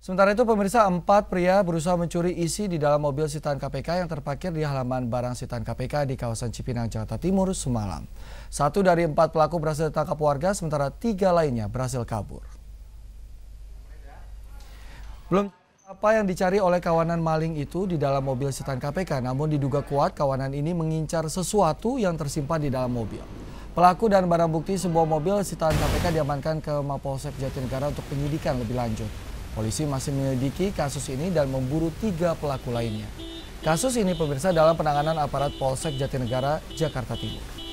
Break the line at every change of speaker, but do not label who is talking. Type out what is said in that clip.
Sementara itu pemirsa empat pria berusaha mencuri isi di dalam mobil sitaan KPK yang terparkir di halaman barang sitaan KPK di kawasan Cipinang, Jakarta Timur semalam. Satu dari empat pelaku berhasil ditangkap warga sementara tiga lainnya berhasil kabur. Belum apa yang dicari oleh kawanan maling itu di dalam mobil sitaan KPK namun diduga kuat kawanan ini mengincar sesuatu yang tersimpan di dalam mobil. Pelaku dan barang bukti sebuah mobil sitaan KPK diamankan ke Mapolsek Jatinegara untuk penyidikan lebih lanjut. Polisi masih menyelidiki kasus ini dan memburu tiga pelaku lainnya. Kasus ini pemirsa dalam penanganan aparat Polsek Jatinegara, Jakarta Timur.